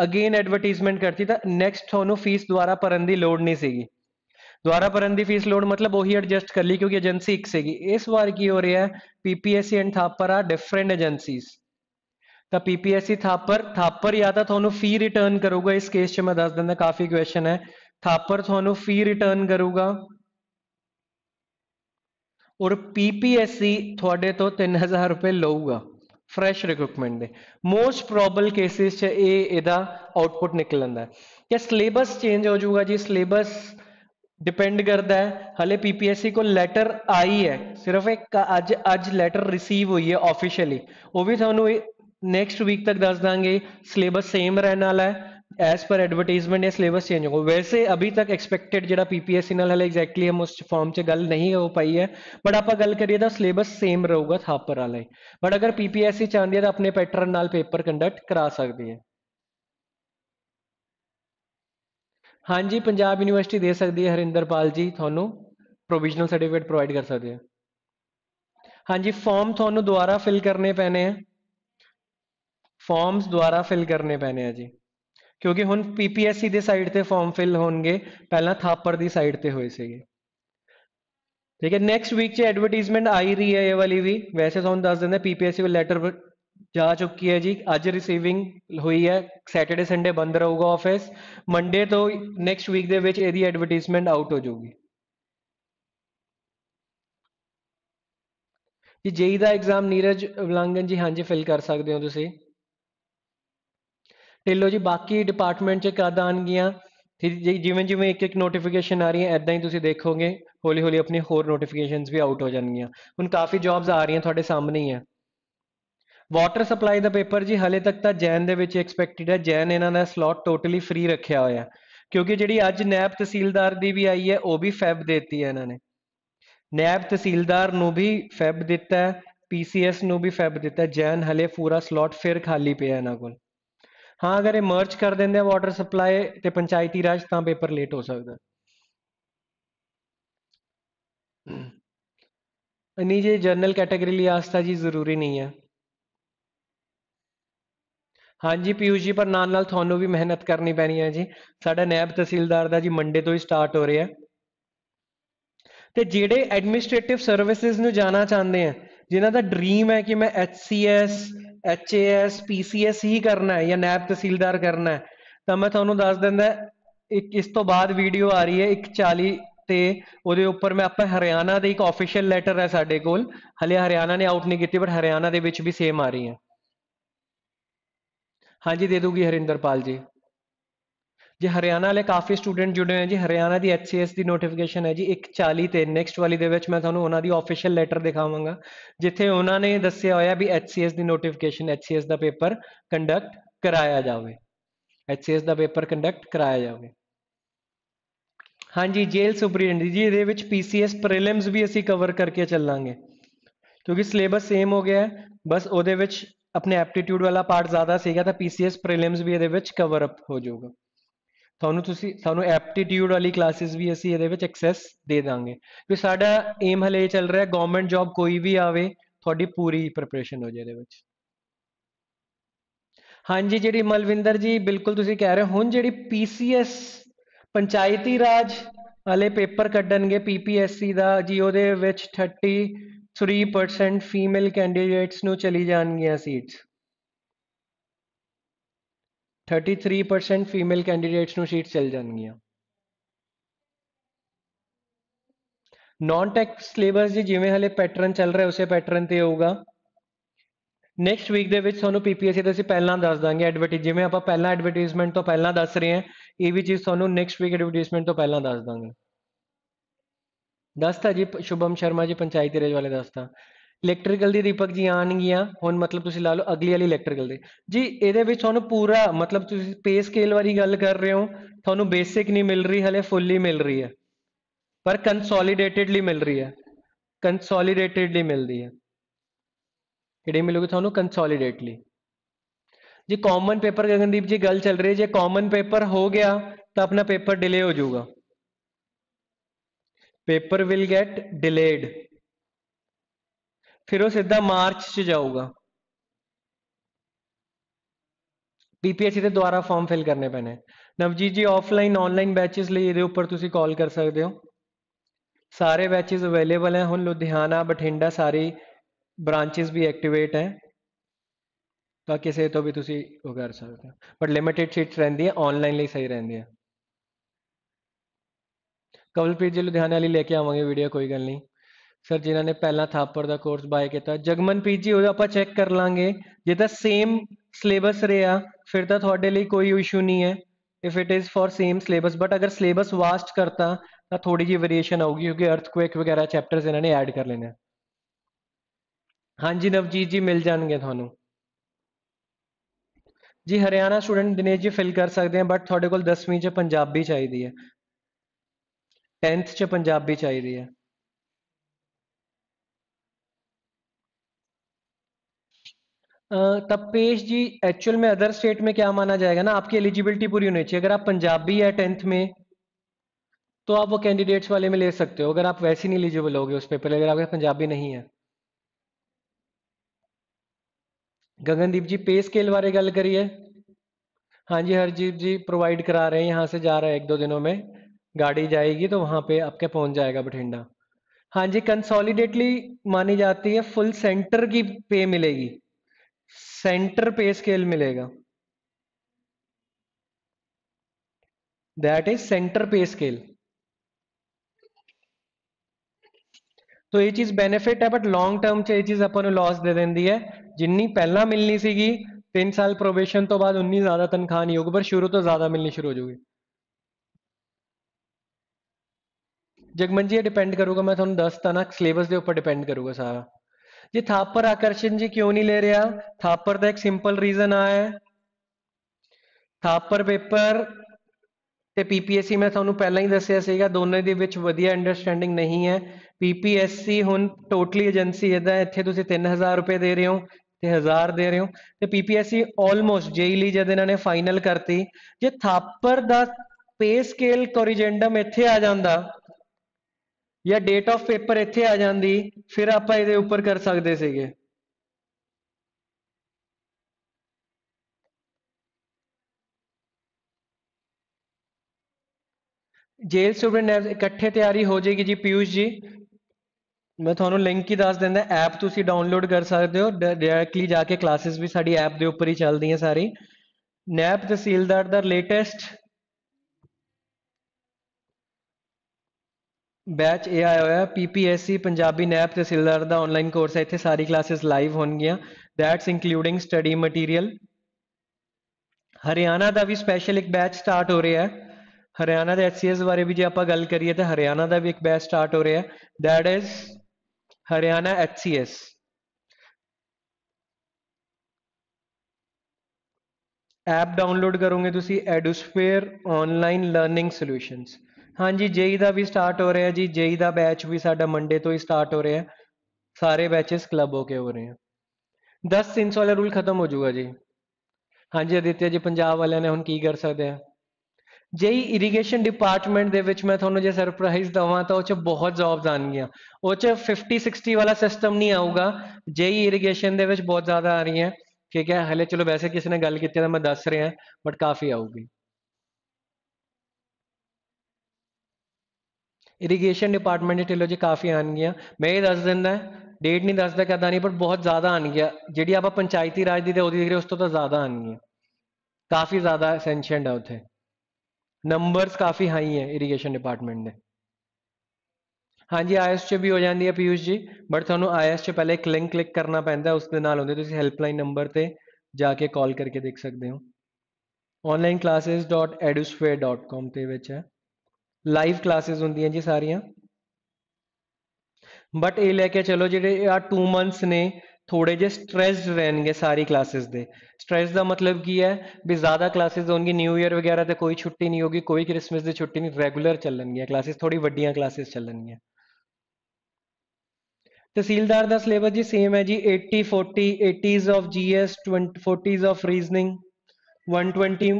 ਅਗੇਨ ਐਡਵਰਟਾਈਜ਼ਮੈਂਟ ਕਰਤੀ ਤਾਂ ਨੈਕਸਟ ਤੁਹਾਨੂੰ ਫੀਸ ਦੁਆਰਾ ਭਰਨ ਦੀ ਲੋੜ ਨਹੀਂ ਸੀਗੀ ਦੁਆਰਾ ਭਰਨ ਦੀ ਫੀਸ ਲੋਡ ਮਤਲਬ ਉਹੀ ਐਡਜਸਟ ਕਰ ਲਈ ਕਿਉਂਕਿ ਏਜੰਸੀ ਇੱਕ ਸੀਗੀ ਇਸ ਵਾਰ ਕੀ ਹੋ ਰਿਹਾ ਪੀਪੀਐਸਸੀ ਐਂਡ ਥਾਪਰ ਆ ਡਿਫਰੈਂਟ ਏਜੰਸੀਜ਼ ਤਾਂ ਪੀਪੀਐਸਸੀ ਥਾਪਰ ਥਾਪਰ ਜਾਂ ਤਾਂ ਤੁਹਾਨੂੰ ਫੀ ਰਿਟਰਨ ਕਰੂਗਾ ਇਸ ਕੇਸ 'ਚ ਮੈਂ ਦੱਸ ਦਿੰਦਾ ਕਾਫੀ ਕੁਐਸਚਨ ਹੈ ਥਾਪਰ ਤੁਹਾਨੂੰ ਫੀ ਰਿਟਰਨ ਕਰੂਗਾ ਔਰ ਪੀਪੀਐਸਸੀ ਤੁਹਾਡੇ ਤੋਂ 3000 ਰੁਪਏ ਲਊਗਾ ਫਰੈਸ਼ ਰਿਕਰੂਟਮੈਂਟ ਦੇ ਮੋਸਟ ਪ੍ਰੋਬਲ ਕੇਸਿਸ 'ਚ ਇਹ ਇਹਦਾ ਆਊਟਪੁੱਟ ਨਿਕਲ ਆਂਦਾ ਹੈ ਕਿ ਸਿਲੇਬਸ ਚੇਂਜ ਹੋ ਜਾਊਗਾ ਜੀ ਸਿਲੇਬਸ ਡਿਪੈਂਡ ਕਰਦਾ ਹੈ ਹਲੇ ਪੀਪੀਐਸਸੀ ਕੋ ਲੈਟਰ ਆਈ ਹੈ ਸਿਰਫ ਇੱਕ ਅੱਜ ਅੱਜ ਲੈਟਰ ਰਿਸੀਵ ਹੋਈ ਹੈ ਆਫੀਸ਼ੀਅਲੀ ਉਹ ਵੀ ਤੁਹਾਨੂੰ ਨੈਕਸਟ ਵੀਕ ਤੱਕ ਦੱਸ ਦਾਂਗੇ ਸਿਲੇਬਸ ਸੇਮ ਰਹਿਣ ਵਾਲਾ ਹੈ ਐਸ ਪਰ ਐਡਵਰਟਾਈਜ਼ਮੈਂਟ ਇਹ ਸਿਲੇਬਸ ਚੇਂਜ ਹੋਊਗਾ ਵੈਸੇ ਅਭੀ ਤੱਕ ਐਕਸਪੈਕਟਡ ਜਿਹੜਾ ਪੀਪੀਐਸਸੀ ਨਾਲ ਹਲੇ ਐਗਜ਼ੈਕਟਲੀ ਹਮ ਉਸ ਫਾਰਮ 'ਚ ਗੱਲ ਨਹੀਂ ਹੋ ਪਾਈ ਹੈ ਬਟ ਆਪਾਂ ਗੱਲ ਕਰੀਏ ਤਾਂ ਸਿਲੇਬਸ ਸੇਮ ਰਹੂਗਾ ਥਾਪਰ ਵਾਲੇ ਬਟ ਅਗਰ ਪੀਪੀਐਸਸੀ ਚਾਹੁੰਦੀ ਹੈ ਤਾਂ ਆਪਣੇ ਪੈਟਰਨ ਨਾਲ ਪੇਪਰ ਕੰਡਕਟ ਕਰਾ ਸਕਦੀ ਹੈ ਹਾਂਜੀ ਪੰਜਾਬ ਯੂਨੀਵਰਸਿਟੀ ਦੇ ਸਕਦੀ ਹੈ ਹਰਿੰਦਰਪਾਲ ਜੀ ਤੁਹਾਨੂੰ ਪ੍ਰੋਵੀਜ਼ਨਲ ਸਰਟੀਫਿਕੇਟ ਪ੍ਰੋਵਾਈਡ ਕਰ ਸਕਦੇ ਆ ਹਾਂਜੀ ਫਾਰਮ ਤੁਹਾਨੂੰ ਦੁਬਾਰਾ ਫਿਲ ਕਰਨੇ ਪੈਣੇ ਆ ਫਾਰਮਸ ਦੁਆਰਾ ਫਿਲ ਕਰਨੇ ਪੈਣੇ ਆ ਜੀ ਕਿਉਂਕਿ ਹੁਣ ਪੀਪੀਐਸਸੀ ਦੇ ਸਾਈਡ ਤੇ ਫਾਰਮ ਫਿਲ ਹੋਣਗੇ ਪਹਿਲਾਂ ਥਾਪਰ ਦੀ ਸਾਈਡ ਤੇ ਹੋਏ ਸੀਗੇ ਠੀਕ ਹੈ ਨੈਕਸਟ ਵੀਕ 'ਚ ਐਡਵਰਟਾਈਜ਼ਮੈਂਟ ਹੀ ਰਹੀ ਹੈ ਇਹ ਵਾਲੀ ਵੀ ਵੈਸੇ ਤੁਹਾਨੂੰ ਦੱਸ ਦਿੰਦਾ ਪੀਪੀਐਸਸੀ ਵੱਲ ਲੈਟਰ ਜਾ ਚੁੱਕੀ ਹੈ ਜੀ ਅੱਜ ਰਿਸੀਵਿੰਗ ਹੋਈ ਹੈ ਸੈਟਰਡੇ ਸੰਡੇ ਬੰਦ ਰਹੂਗਾ ਆਫਿਸ ਮੰਡੇ ਤੋਂ ਨੈਕਸਟ ਵੀਕ ਦੇ ਵਿੱਚ ਇਹਦੀ ਐਡਵਰਟਾਈਜ਼ਮੈਂਟ ਆਊਟ ਹੋ ਜਾਊਗੀ ਜੇਈ e e ਦਾ ਐਗਜ਼ਾਮ ਨੀਰਜ ਬਲੰਗਨ ਜੀ ਹਾਂਜੀ ਫਿਲ ਕਰ ਸਕਦੇ ਹੋ ਤੁਸੀਂ ਤੇ ਲੋ ਜੀ ਬਾਕੀ ਡਿਪਾਰਟਮੈਂਟ 'ਚ ਕਦ ਆਣਗੀਆਂ ਜਿਵੇਂ ਜਿਵੇਂ ਇੱਕ ਇੱਕ ਨੋਟੀਫਿਕੇਸ਼ਨ ਆ ਰਹੀ ਹੈ ਐਦਾਂ ਹੀ ਤੁਸੀਂ ਦੇਖੋਗੇ ਹੌਲੀ ਹੌਲੀ ਆਪਣੀ ਹੋਰ ਨੋਟੀਫਿਕੇਸ਼ਨਸ ਵੀ ਆਊਟ ਹੋ ਜਾਣਗੀਆਂ ਹੁਣ ਕਾਫੀ ਜੌਬਸ ਆ ਰਹੀਆਂ ਤੁਹਾਡੇ ਸਾਹਮਣੇ ਹੀ ਆ ਵਾਟਰ ਸਪਲਾਈ ਦਾ ਪੇਪਰ ਜੀ ਹਲੇ ਤੱਕ ਤਾਂ ਜੈਨ ਦੇ ਵਿੱਚ ਐਕਸਪੈਕਟਿਡ ਹੈ ਜੈਨ ਇਹਨਾਂ ਨੇ ਸਲੋਟ ਟੋਟਲੀ ਫ੍ਰੀ ਰੱਖਿਆ ਹੋਇਆ ਕਿਉਂਕਿ ਜਿਹੜੀ ਅੱਜ ਨੈਬ ਤਹਿਸੀਲਦਾਰ ਦੀ ਵੀ ਆਈ ਹੈ ਉਹ ਵੀ ਫੈਬ ਦਿੱਤੀ ਹੈ ਇਹਨਾਂ ਨੇ ਨੈਬ ਤਹਿਸੀਲਦਾਰ ਨੂੰ ਵੀ ਫੈਬ ਦਿੱਤਾ ਹੈ ਪੀਸੀਐਸ ਨੂੰ ਵੀ ਫੈਬ ਦਿੱਤਾ ਹੈ ਜੈਨ ਹਲੇ ਪੂਰਾ ਸਲੋਟ ਫਿਰ ਖਾਲੀ ਪਿਆ ਇਹਨਾਂ ਕੋਲ ਹਾਂ ਅਗਰ ਇਹ ਮਰਜ ਕਰ ਦਿੰਦੇ ਆ ਵਾਟਰ ਸਪਲਾਈ ਤੇ ਪੰਚਾਇਤੀ ਰਾਜ ਤਾਂ ਪੇਪਰ ਲੇਟ ਹੋ ਸਕਦਾ ਨਹੀਂ ਜੇ ਜਨਰਲ ਕੈਟਾਗਰੀ ਲਈ ਆਸਤਾ ਜੀ ਜ਼ਰੂਰੀ ਨਹੀਂ ਹੈ ਹਾਂਜੀ ਪੀਯੂ ਜੀ ਪਰ ਨਾਲ ਨਾਲ ਤੁਹਾਨੂੰ ਵੀ ਮਿਹਨਤ ਕਰਨੀ ਪੈਣੀ ਹੈ ਜੀ ਸਾਡਾ ਨੈਬ ਤਹਿਸੀਲਦਾਰ ਦਾ ਜੀ ਮੰਡੇ ਤੋਂ ਹੀ ਸਟਾਰਟ ਹੋ ਰਿਹਾ ਤੇ ਜਿਹੜੇ ਐਡਮਿਨਿਸਟ੍ਰੇਟਿਵ ਸਰਵਿਸਿਜ਼ ਨੂੰ ਜਾਣਾ ਚਾਹੁੰਦੇ ਆ ਜਿਨ੍ਹਾਂ ਦਾ ਡ੍ਰੀਮ ਹੈ ਕਿ ਮੈਂ ਐਚਸੀਐਸ ਸੀ ਐਸ ਹੀ ਕਰਨਾ ਹੈ ਜਾਂ ਨੈਬ ਤਹਿਸੀਲਦਾਰ ਕਰਨਾ ਹੈ ਤਾਂ ਮੈਂ ਤੁਹਾਨੂੰ ਦੱਸ ਦਿੰਦਾ ਇੱਕ ਇਸ ਤੋਂ ਬਾਅਦ ਵੀਡੀਓ ਆ ਰਹੀ ਹੈ 140 ਤੇ ਉਹਦੇ ਉੱਪਰ ਮੈਂ ਆਪਾਂ ਹਰਿਆਣਾ ਦੇ ਇੱਕ ਆਫੀਸ਼ੀਅਲ ਲੈਟਰ ਹੈ ਸਾਡੇ ਕੋਲ ਹਲੇ ਹਰਿਆਣਾ ਨੇ ਆਊਟ ਨਹੀਂ ਕੀਤੀ ਬਟ ਹਰਿਆਣਾ ਦੇ ਵਿੱਚ ਵੀ ਸੇਮ ਆ ਰਹੀ ਹੈ ਹਾਂਜੀ ਦੇ ਦੂਗੀ ਹਰਿੰਦਰਪਾਲ ਜੀ ਜੀ ਹਰਿਆਣਾ ਵਾਲੇ ਕਾਫੀ ਸਟੂਡੈਂਟ ਜੁੜੇ ਹੋਏ ਜੀ ਹਰਿਆਣਾ ਦੀ ਐਚਸੀਐਸ ਦੀ ਨੋਟੀਫਿਕੇਸ਼ਨ ਹੈ ਜੀ 140 ਤੇ ਨੈਕਸਟ ਵਾਲੀ ਦੇ ਵਿੱਚ ਮੈਂ ਤੁਹਾਨੂੰ ਉਹਨਾਂ ਦੀ ਆਫੀਸ਼ੀਅਲ ਲੈਟਰ ਦਿਖਾਵਾਂਗਾ ਜਿੱਥੇ ਉਹਨਾਂ ਨੇ ਦੱਸਿਆ ਹੋਇਆ ਵੀ ਐਚਸੀਐਸ ਦੀ ਨੋਟੀਫਿਕੇਸ਼ਨ ਐਚਸੀਐਸ ਦਾ ਪੇਪਰ ਕੰਡਕਟ ਕਰਾਇਆ ਜਾਵੇ ਐਚਸੀਐਸ ਦਾ ਪੇਪਰ ਕੰਡਕਟ ਕਰਾਇਆ ਜਾਵੇ ਹਾਂਜੀ ਜੇਲ ਸੁਪਰੀਡੈਂਟ ਜੀ ਇਹਦੇ ਵਿੱਚ ਪੀਸੀਐਸ ਪ੍ਰੀਲਿਮਸ ਵੀ ਅਸੀਂ ਕਵਰ ਕਰਕੇ ਚੱਲਾਂਗੇ ਕਿਉਂਕਿ ਸਿਲੇਬਸ ਸੇਮ ਹੋ ਗਿਆ ਹੈ ਬਸ ਉਹਦੇ ਵਿੱਚ ਆਪਣੇ ਐਪਟੀਟਿਊਡ ਵਾਲਾ ਪਾਰਟ ਜ਼ਿਆਦਾ ਸੀਗਾ ਤਾਂ ਪੀਸੀਐਸ ਪ੍ਰੀਲਿਮਸ ਵੀ ਇਹਦੇ ਵਿੱਚ ਕਵਰ ਅਪ ਹੋ ਜਾਊਗਾ ਤੁਹਾਨੂੰ ਤੁਸੀਂ ਸਾਨੂੰ ਐਪਟੀਟਿਊਡ ਵਾਲੀ ਕਲਾਸਿਸ ਵੀ ਅਸੀਂ ਇਹਦੇ ਵਿੱਚ ਐਕਸੈਸ ਦੇ ਦਾਂਗੇ ਕਿ ਸਾਡਾ ਏਮ ਹਲੇ ਚੱਲ ਰਿਹਾ ਗਵਰਨਮੈਂਟ ਜੌਬ ਕੋਈ ਵੀ ਆਵੇ ਤੁਹਾਡੀ ਪੂਰੀ ਪ੍ਰਿਪਰੇਸ਼ਨ ਹੋ ਜਾਏ ਇਹਦੇ ਵਿੱਚ ਹਾਂਜੀ ਜਿਹੜੀ ਮਲਵਿੰਦਰ ਜੀ ਬਿਲਕੁਲ ਤੁਸੀਂ ਕਹਿ ਰਹੇ ਹੁਣ ਜਿਹੜੀ ਪੀਸੀਐਸ ਪੰਚਾਇਤੀ ਰਾਜ ਵਾਲੇ ਪੇਪਰ ਕੱਢਣਗੇ ਪੀਪੀਐਸਸੀ ਦਾ ਜੀ ਉਹਦੇ ਵਿੱਚ 33% ਫੀਮੇਲ ਕੈਂਡੀਡੇਟਸ ਨੂੰ ਚਲੀ ਜਾਣਗੀਆਂ ਸੀਟਸ 33% ਫੀਮੇਲ ਕੈਂਡੀਡੇਟਸ ਨੂੰ ਸੀਟਸ ਚਲ ਜਾਣਗੀਆਂ ਨਾਨ ਟੈਕ ਸਿਲੇਬਸ ਜੀ ਜਿਵੇਂ ਹਲੇ ਪੈਟਰਨ ਚੱਲ ਰਿਹਾ ਉਸੇ ਪੈਟਰਨ ਤੇ ਹੋਊਗਾ ਨੈਕਸਟ ਵੀਕ ਦੇ ਵਿੱਚ ਤੁਹਾਨੂੰ ਪੀਪੀਐਸਸੀ ਦੇ ਅਸੀਂ ਪਹਿਲਾਂ ਦੱਸ ਦਾਂਗੇ ਐਡਵਰਟਾਈਜ਼ ਜਿਵੇਂ ਆਪਾਂ ਪਹਿਲਾਂ ਐਡਵਰਟਾਈਜ਼ਮੈਂਟ ਤੋਂ ਪਹਿਲਾਂ ਦੱਸ ਰਹੇ ਹਾਂ ਇਹ ਵੀ ਚੀਜ਼ ਤੁਹਾਨੂੰ ਨੈਕਸਟ ਵੀਕ ਐਡਵਰਟਾਈਜ਼ਮੈਂਟ ਤੋਂ ਪਹਿਲਾਂ ਦੱਸ ਦਾਂਗੇ ਦੱਸਤਾ ਜੀ ਸ਼ੁਭਮ ਸ਼ਰਮਾ ਜੀ ਪੰਚਾਇਤੀ ਰਾਜ ਵਾਲੇ ਦੱਸਤਾ ਇਲੈਕਟ੍ਰੀਕਲ ਦੀ ਦੀਪਕ ਜੀ ਆਣਗੀਆਂ ਹੁਣ ਮਤਲਬ ਤੁਸੀਂ ਲਾ ਲਓ ਅਗਲੀ ਵਾਲੀ ਇਲੈਕਟ੍ਰੀਕਲ ਦੇ ਜੀ ਇਹਦੇ ਵਿੱਚ ਤੁਹਾਨੂੰ ਪੂਰਾ ਮਤਲਬ ਤੁਸੀਂ ਪੇ ਸਕੇਲ ਵਾਲੀ ਗੱਲ ਕਰ ਰਹੇ ਹੋ ਤੁਹਾਨੂੰ ਬੇਸਿਕ ਨਹੀਂ ਮਿਲ ਰਹੀ ਹਲੇ ਫੁੱਲੀ ਮਿਲ ਰਹੀ ਹੈ ਪਰ ਕੰਸੋਲੀਡੇਟਿਡਲੀ ਮਿਲ ਰਹੀ ਹੈ ਕੰਸੋਲੀਡੇਟਿਡਲੀ ਮਿਲਦੀ ਹੈ ਕਿਹੜੇ ਮਿਲੂਗੀ ਤੁਹਾਨੂੰ ਕੰਸੋਲੀਡੇਟਲੀ ਜੇ ਕਾਮਨ ਪੇਪਰ ਗਗਨਦੀਪ ਜੀ ਗੱਲ ਚੱਲ ਰਹੀ ਹੈ ਜੇ ਕਾਮਨ ਪੇਪਰ ਹੋ ਗਿਆ ਤਾਂ ਆਪਣਾ ਪੇਪਰ ਡਿਲੇ ਹੋ ਜਾਊਗਾ ਪੇਪਰ ਵਿਲ ਗੈਟ ਡਿਲੇਡ फिर वो सीधा मार्च च जाऊगा पीपीएससी के द्वारा फॉर्म फिल करने पैने Navjeet ji offline online batches ले उपर तुम कॉल कर सकते हो सारे बैचेस अवेलेबल हैं हूँ लुधियाना बठिंडा सारी ब्रांचेस भी एक्टिवेट हैं तो किसी तो भी वो कर सकते हो बट लिमिटेड सीट्स रही ऑनलाइन लिए सही रही कवलप्रीत जी लुधियाने लेके आवेंगे वीडियो कोई गल नहीं ਸਰ ਜਿਨ੍ਹਾਂ ਨੇ ਪਹਿਲਾਂ ਥਾਪਰ ਦਾ ਕੋਰਸ ਬਾਏ ਕੀਤਾ ਜਗਮਨਪ੍ਰੀਤ ਜੀ ਉਹਦਾ ਆਪਾਂ ਚੈੱਕ ਕਰ ਲਾਂਗੇ ਜੇ ਤਾਂ ਸੇਮ ਸਿਲੇਬਸ ਰਿਹਾ ਫਿਰ ਤਾਂ ਤੁਹਾਡੇ ਲਈ ਕੋਈ ਇਸ਼ੂ ਨਹੀਂ ਹੈ if it is for same syllabus but ਅਗਰ ਸਿਲੇਬਸ ਵਾਸਟ ਕਰਤਾ ਤਾਂ ਥੋੜੀ ਜੀ ਵੇਰੀਏਸ਼ਨ ਆਊਗੀ ਕਿਉਂਕਿ ਅਰਥਕੁਏਕ ਵਗੈਰਾ ਚੈਪਟਰਸ ਇਹਨਾਂ ਨੇ ਐਡ ਕਰ ਲੈਣੇ ਹਾਂਜੀ ਨਵਜੀਤ ਜੀ ਮਿਲ ਜਾਣਗੇ ਤੁਹਾਨੂੰ ਜੀ ਹਰਿਆਣਾ ਸਟੂਡੈਂਟ ਦਿਨੇਸ਼ ਜੀ ਫਿਲ ਕਰ ਸਕਦੇ ਆ ਬਟ ਤੁਹਾਡੇ ਕੋਲ 10ਵੀਂ ਚ ਪੰਜਾਬੀ ਚਾਹੀਦੀ ਹੈ 10th ਚ ਪੰਜਾਬੀ ਚਾਹੀਦੀ ਹੈ तपेश जी एक्चुअल में अदर स्टेट में क्या माना जाएगा ना आपकी एलिजिबिलिटी पूरी होनी चाहिए अगर आप पंजाबी है टेंथ में तो आप वो कैंडिडेट्स वाले में ले सकते हो अगर आप वैसे नहीं एलिजिबल होगे उस पेपर अगर आपके पंजाबी नहीं है गगनदीप जी पे स्केल बारे गल करिए हाँ जी हरजीत जी प्रोवाइड करा रहे हैं यहाँ से जा रहे हैं एक दो दिनों में गाड़ी जाएगी तो वहाँ पे आपके पहुंच जाएगा बठिंडा हाँ जी कंसोलिडेटली मानी जाती है फुल सेंटर की पे मिलेगी सेंटर पे स्केल मिलेगा that is centre pay scale तो ये चीज बेनिफिट है बट लॉन्ग टर्म च यह चीज अपन लॉस दे देंदी है जिन्नी पहला मिलनी सी तीन साल प्रोबेशन तो बाद उन्नी ज्यादा तनखा नहीं होगी पर शुरू तो ज्यादा मिलनी शुरू हो जाएगी जगमन जी डिपेंड करूंगा मैं थोड़ा ਤੁਹਾਨੂੰ ਦੱਸਤਾ सिलेबस के उपर डिपेंड करूंगा सारा ਜੀ ਥਾਪਰ ਆਕਰਸ਼ਣ ਜੀ ਕਿਉਂ ਨਹੀਂ ਲੈ ਰਿਹਾ ਥਾਪਰ ਦਾ ਇੱਕ ਸਿੰਪਲ ਰੀਜ਼ਨ ਆ ਹੈ ਥਾਪਰ ਪੇਪਰ ਤੇ ਪੀਪੀਐਸਸੀ ਮੈਂ ਤੁਹਾਨੂੰ ਪਹਿਲਾਂ ਹੀ ਦੱਸਿਆ ਸੀਗਾ ਦੋਨੇ ਦੇ ਵਿੱਚ ਵਧੀਆ ਅੰਡਰਸਟੈਂਡਿੰਗ ਨਹੀਂ ਹੈ ਪੀਪੀਐਸਸੀ ਹੁਣ ਟੋਟਲੀ ਏਜੰਸੀ ਇਹਦਾ ਇੱਥੇ ਤੁਸੀਂ 3000 ਰੁਪਏ ਦੇ ਰਹੇ ਹੋ ਤੇ 1000 ਦੇ ਰਹੇ ਹੋ ਤੇ ਪੀਪੀਐਸਸੀ ਆਲਮੋਸਟ ਜੇਈ ਲਈ ਜਦ ਇਹਨਾਂ ਨੇ ਫਾਈਨਲ ਕਰਤੀ ਜੇ ਥਾਪਰ ਦਾ ਪੇ ਸਕੇਲ ਕੋਰੀਜੈਂਡਮ ਇੱਥੇ ਆ ਜਾਂਦਾ ਜਾਂ ਡੇਟ ਆਫ ਪੇਪਰ ਇੱਥੇ ਆ ਜਾਂਦੀ ਫਿਰ ਆਪਾਂ ਇਹਦੇ ਉੱਪਰ ਕਰ ਸਕਦੇ ਸੀਗੇ ਜੇਲ ਸਟੂਡੈਂਟ ਇਕੱਠੇ ਤਿਆਰੀ ਹੋ ਜਾਏਗੀ ਜੀ ਪਿਊਸ਼ ਜੀ ਮੈਂ ਤੁਹਾਨੂੰ ਲਿੰਕ ਹੀ ਦੱਸ ਦਿੰਦਾ ਐਪ ਤੁਸੀਂ ਡਾਊਨਲੋਡ ਕਰ ਸਕਦੇ ਹੋ ਡਾਇਰੈਕਟਲੀ ਜਾ ਕੇ ਕਲਾਸਿਸ ਵੀ ਸਾਡੀ ਐਪ ਦੇ ਉੱਪਰ ਹੀ ਚੱਲਦੀਆਂ ਸਾਰੀ ਨੈਪ ਤਹਿਸੀਲਦਾਰ ਦਾ ਲੇਟੈਸਟ ਬੈਚ ਇਹ ਆਇਆ ਹੋਇਆ ਪੀਪੀਐਸਸੀ ਪੰਜਾਬੀ ਨੈਬ ਤਹਿਸੀਲਦਾਰ ਦਾ ਆਨਲਾਈਨ ਕੋਰਸ ਹੈ ਇੱਥੇ ਸਾਰੀ ਕਲਾਸਿਸ ਲਾਈਵ ਹੋਣਗੀਆਂ that's including study material Haryana ਦਾ ਵੀ ਸਪੈਸ਼ਲ ਇੱਕ ਬੈਚ ਸਟਾਰਟ ਹੋ ਰਿਹਾ ਹੈ ਹਰਿਆਣਾ ਦੇ ਐਸਸੀਐਸ ਬਾਰੇ ਵੀ ਜੇ ਆਪਾਂ ਗੱਲ ਕਰੀਏ ਤਾਂ ਹਰਿਆਣਾ ਦਾ ਵੀ ਇੱਕ ਬੈਚ ਸਟਾਰਟ ਹੋ ਰਿਹਾ ਹੈ that is Haryana HCS app download ਕਰੋਗੇ ਤੁਸੀਂ ਐਡੂਸਫੇਅਰ ਆਨਲਾਈਨ ਲਰਨਿੰਗ ਸੋਲੂਸ਼ਨਸ ਹਾਂਜੀ ਜੇਈ ਦਾ ਵੀ ਸਟਾਰਟ ਹੋ ਰਿਹਾ ਜੀ ਜੇਈ ਦਾ ਬੈਚ ਵੀ ਸਾਡਾ ਮੰਡੇ ਤੋਂ ਹੀ ਸਟਾਰਟ ਹੋ ਰਿਹਾ ਸਾਰੇ ਬੈਚਸ ਕਲੱਬ ਹੋ ਕੇ ਹੋ ਰਹੇ ਆ 10 300 ਵਾਲਾ ਰੂਲ ਖਤਮ ਹੋ ਜਾਊਗਾ ਜੀ ਹਾਂਜੀ ਅਦਿੱਤਿਆ ਜੀ ਪੰਜਾਬ ਵਾਲਿਆਂ ਨੇ ਹੁਣ ਕੀ ਕਰ ਸਕਦੇ ਆ ਜੇਈ ਇਰੀਗੇਸ਼ਨ ਡਿਪਾਰਟਮੈਂਟ ਦੇ ਵਿੱਚ ਮੈਂ ਤੁਹਾਨੂੰ ਜੇ ਸਰਪ੍ਰਾਈਜ਼ ਦਵਾਂ ਤਾਂ ਉਹ ਚ ਬਹੁਤ ਜੌਬਸ ਗਿਆ ਉਹ ਚ 50 60 ਵਾਲਾ ਸਿਸਟਮ ਨਹੀਂ ਆਊਗਾ ਜੇਈ ਇਰੀਗੇਸ਼ਨ ਦੇ ਵਿੱਚ ਬਹੁਤ ਜ਼ਿਆਦਾ ਆ ਰਹੀਆਂ ਠੀਕ ਹੈ ਹਲੇ ਚਲੋ ਵੈਸੇ ਕਿਸੇ ਨੇ ਗੱਲ ਕੀਤੀ ਤਾਂ ਮੈਂ ਦੱਸ ਰਿਹਾ ਬਟ ਕਾਫੀ ਆਊਗੀ ਇਰੀਗੇਸ਼ਨ ਡਿਪਾਰਟਮੈਂਟ ਦੇ ਟੈਲੋਜੀ ਜੀ ਕਾਫੀ ਗਿਆ ਮੈਂ ਇਹ ਦੱਸ ਦਿੰਦਾ ਡੇਟ ਨਹੀਂ ਦੱਸਦਾ ਕਦਾਂ ਨਹੀਂ ਪਰ ਬਹੁਤ ਜ਼ਿਆਦਾ ਆਣ ਗਿਆ ਜਿਹੜੀ ਆਪਾਂ ਪੰਚਾਇਤੀ ਰਾਜ ਦੀ ਤੇ ਉਹਦੀ ਦੇਖ ਰਹੇ ਉਸ ਤੋਂ ਤਾਂ ਜ਼ਿਆਦਾ ਆਣ ਗਿਆ ਕਾਫੀ ਜ਼ਿਆਦਾ ਸੈਂਸ਼ਨਡ ਆ ਉੱਥੇ ਨੰਬਰਸ ਕਾਫੀ ਹਾਈ ਹੈ ਇਰੀਗੇਸ਼ਨ ਡਿਪਾਰਟਮੈਂਟ ਦੇ ਹਾਂਜੀ ਆਈਐਸ ਚ ਵੀ ਹੋ ਜਾਂਦੀ ਹੈ ਪੀਯੂਸ਼ ਜੀ ਬਟ ਤੁਹਾਨੂੰ ਆਈਐਸ ਚ ਪਹਿਲੇ ਇੱਕ ਲਿੰਕ ਕਲਿੱਕ ਕਰਨਾ ਪੈਂਦਾ ਉਸ ਦੇ ਨਾਲ ਹੁੰਦੇ ਤੁਸੀਂ ਹੈਲਪਲਾਈਨ ਨੰਬਰ ਤੇ ਜਾ ਕੇ ਕਾਲ ਕਰਕੇ ਦੇਖ ਸਕਦੇ ਹੋ onlineclasses.edusphere.com ਤੇ ਵਿੱਚ ਹੈ लाइव क्लासिज होंगे जी सारिया बट ये लैके चलो जे टू मंथ्स ने थोड़े जे स्ट्रेस रहने सारी क्लासेस दे स्ट्रेस का मतलब की है भी ज्यादा क्लासेस होगी न्यू ईयर वगैरह तो कोई छुट्टी नहीं होगी कोई क्रिसमस की छुट्टी नहीं रेगुलर चलन क्लासेस थोड़ी व्डिया क्लासेस चलन तहसीलदार का सिलेबस जी सेम है जी eighty forty eighties of G S twenty forties of reasoning one twenty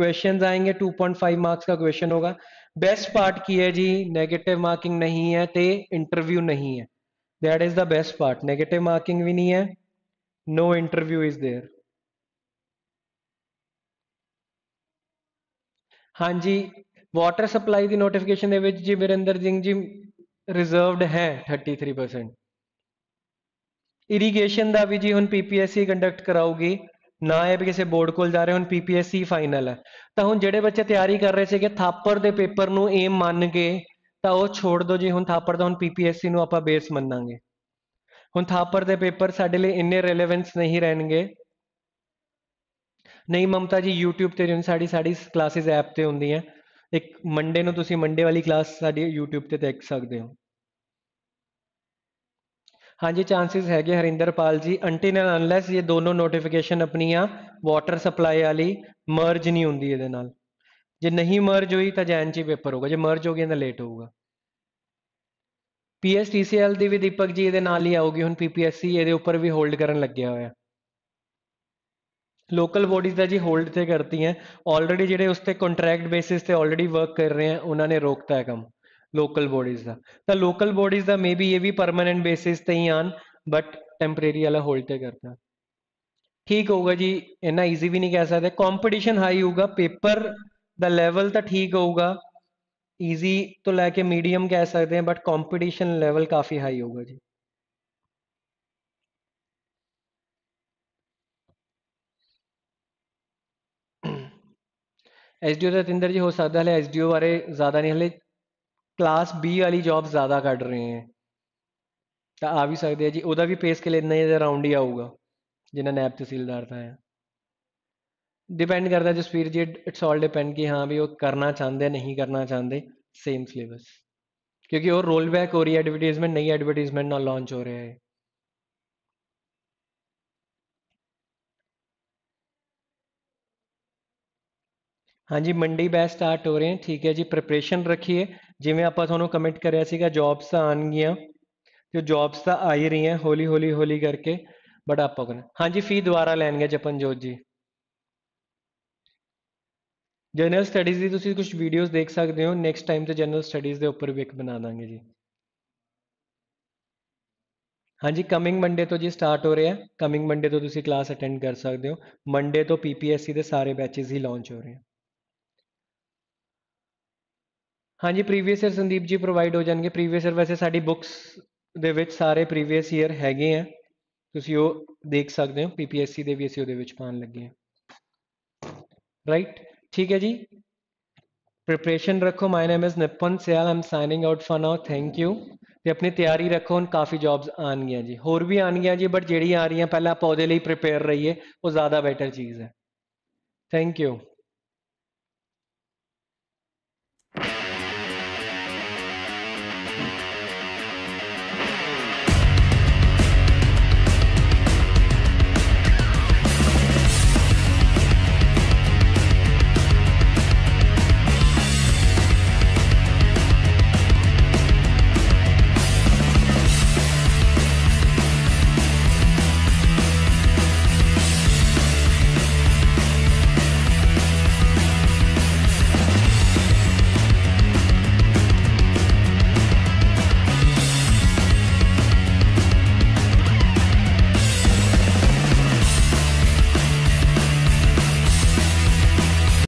question आएंगे टू पॉइंट फाइव मार्क्स का क्वेश्चन होगा ਬੈਸਟ ਪਾਰਟ ਕੀ ਹੈ ਜੀ 네ਗੇਟਿਵ ਮਾਰਕਿੰਗ ਨਹੀਂ ਹੈ ਤੇ ਇੰਟਰਵਿਊ ਨਹੀਂ ਹੈ that is the best part negative marking ਵੀ ਨਹੀਂ ਹੈ ਨੋ ਇੰਟਰਵਿਊ ਇਜ਼ देयर ਹਾਂਜੀ ਵਾਟਰ ਸਪਲਾਈ ਦੀ ਨੋਟੀਫਿਕੇਸ਼ਨ ਦੇ ਵਿੱਚ ਜੀ ਵਿਰੇਂਦਰ ਸਿੰਘ ਜੀ ਰਿਜ਼ਰਵਡ ਹੈ 33% ਇਰੀਗੇਸ਼ਨ ਦਾ ਵੀ ਜੀ ਹੁਣ ਪੀਪੀਐਸਸੀ ਕੰਡਕਟ ਕਰਾਊਗੀ ਨਾ ਇਹ ਵੀ ਕਿਸੇ ਬੋਰਡ ਕੋਲ ਜਾ ਰਹੇ ਹੁਣ ਪੀਪੀਐਸਸੀ ਫਾਈਨਲ ਹੈ ਤਾਂ ਹੁਣ ਜਿਹੜੇ ਬੱਚੇ ਤਿਆਰੀ ਕਰ ਰਹੇ ਸੀਗੇ ਥਾਪਰ ਦੇ ਪੇਪਰ ਨੂੰ ਏਮ ਮੰਨ ਕੇ ਤਾਂ ਉਹ ਛੋੜ ਦਿਓ ਜੀ ਹੁਣ ਥਾਪਰ ਦਾ ਹੁਣ ਪੀਪੀਐਸਸੀ ਨੂੰ ਆਪਾਂ ਬੇਸ ਮੰਨਾਂਗੇ ਹੁਣ ਥਾਪਰ ਦੇ ਪੇਪਰ ਸਾਡੇ ਲਈ ਇੰਨੇ ਰੈਲੇਵੈਂਸ ਨਹੀਂ ਰਹਿਣਗੇ ਨਹੀਂ ਮਮਤਾ ਜੀ YouTube ਤੇ ਸਾਡੀ ਸਾਡੀ ਕਲਾਸਿਸ ਐਪ ਤੇ ਹੁੰਦੀਆਂ ਇੱਕ ਮੰਡੇ ਨੂੰ ਤੁਸੀਂ ਮੰਡੇ ਵਾਲੀ ਕਲਾਸ ਸਾਡੀ YouTube ਤੇ ਦੇਖ ਸਕਦੇ ਹੋ ਹਾਂਜੀ ਚਾਂਸਸ ਹੈਗੇ ਹਰਿੰਦਰਪਾਲ ਜੀ ਅੰਟੀਨਲ ਅਨਲੈਸ ਇਹ ਦੋਨੋਂ ਨੋਟੀਫਿਕੇਸ਼ਨ ਆਪਣੀਆਂ ਵਾਟਰ ਸਪਲਾਈ ਵਾਲੀ ਮਰਜ ਨਹੀਂ ਹੁੰਦੀ ਇਹਦੇ ਨਾਲ ਜੇ ਨਹੀਂ ਮਰਜ ਹੋਈ ਤਾਂ ਜੈਨ ਜੀ ਪੇਪਰ ਹੋਗਾ ਜੇ ਮਰਜ ਹੋ ਗਈ ਤਾਂ ਲੇਟ ਹੋਊਗਾ ਪੀਐਸਟੀਸੀਐਲ ਦੀ ਵੀ ਦੀਪਕ ਜੀ ਇਹਦੇ ਨਾਲ ਹੀ ਆਊਗੀ ਹੁਣ ਪੀਪੀਐਸਸੀ ਇਹਦੇ ਉੱਪਰ ਵੀ ਹੋਲਡ ਕਰਨ ਲੱਗਿਆ ਹੋਇਆ ਲੋਕਲ ਬੋਡੀਜ਼ ਦਾ ਜੀ ਹੋਲਡ ਤੇ ਕਰਤੀ ਹੈ ਆਲਰੇਡੀ ਜਿਹੜੇ ਉਸ ਤੇ ਕੰਟਰੈਕਟ ਬੇਸਿਸ ਤੇ ਆਲਰੇਡੀ ਵਰਕ ਕਰ ਰਹੇ ਹਨ ਉਹਨਾਂ ਨੇ ਰੋਕਤਾ ਹੈ ਕੰਮ local bodies tha the local bodies tha maybe ye bhi permanent basis te hi आन but temporary hold hold te karta ठीक होगा जी इना ईजी भी नहीं कह सकते कॉम्पीटिशन हाई होगा पेपर द लैवल तो ठीक होगा ईजी तो लैके मीडियम कह सकते हैं बट कॉम्पीटिशन लैवल काफी हाई होगा जी S D O Satinder ji हो सकता हाले एस डी ओ बारे ज़्यादा नहीं हले ਕਲਾਸ B ਵਾਲੀ ਜੌਬ ਜ਼ਿਆਦਾ ਕੱਢ ਰਹੇ ਹੈ ਤਾਂ ਆ ਵੀ ਸਕਦੇ ਆ ਜੀ ਉਹਦਾ ਵੀ ਪੇ ਸਕੇਲ ਇੰਨਾ ਹੀ ਅਰਾਊਂਡ ਹੀ ਆਊਗਾ ਜਿੰਨਾ ਨੈਬ ਤਹਿਸੀਲਦਾਰ ਦਾ ਹੈ ਡਿਪੈਂਡ ਕਰਦਾ ਜਸਵੀਰ ਜੀ ਇਟਸ ਆਲ ਡਿਪੈਂਡ ਕਿ ਹਾਂ ਵੀ ਉਹ ਕਰਨਾ ਚਾਹੁੰਦੇ ਨਹੀਂ ਕਰਨਾ ਚਾਹੁੰਦੇ ਸੇਮ ਸਿਲੇਬਸ ਕਿਉਂਕਿ ਉਹ ਰੋਲ ਬੈਕ ਹੋ ਰਹੀ ਹੈ ਐਡਵਰਟਾਈਜ਼ਮੈਂਟ ਨਈ ਐਡਵਰਟਾਈਜ਼ਮੈਂਟ ਨਾਲ ਲਾਂਚ ਹੋ ਰਿਹਾ ਹੈ हाँ जी मंडी बैच स्टार्ट हो रहे हैं ठीक है जी प्रिपरेशन रखिए जिमें आप कमेंट करॉब्स जॉब्स आन गई जो जॉब्स तो आ ही रही हैं हौली हौली हौली करके बट आप हाँ जी फी दोबारा लैन गए जपन जोत जी जनरल स्टडीज़ की तुम कुछ वीडियोस देख सकते हो नैक्सट टाइम तो जनरल स्टडीज़ के उपर भी एक बना देंगे जी हाँ जी कमिंग मंडे तो जी स्टार्ट हो रहे हैं कमिंग मंडे तो क्लास अटेंड कर सकते हो मंडे तो पी पी एस सी के सारे बैचिज़ ही लॉन्च हो रहे हैं हाँ जी previous year Sandeep ji provide हो जाएंगे प्रीवियस ईयर वैसे साड़ी बुक्स दे सारे प्रीवियस ईयर है तो देख सकते हो पी पी पीपीएससी भी असं पा लगे हैं राइट ठीक है जी प्रिपरेशन रखो my name is Nipan Sial I am signing out for now thank you तो अपनी तैयारी रखो हम काफ़ी जॉब्स आन गए जी होर भी आन गई जी बट जी आ रही पहले आप प्रिपेयर रहिए वो ज़्यादा बैटर चीज़ है थैंक यू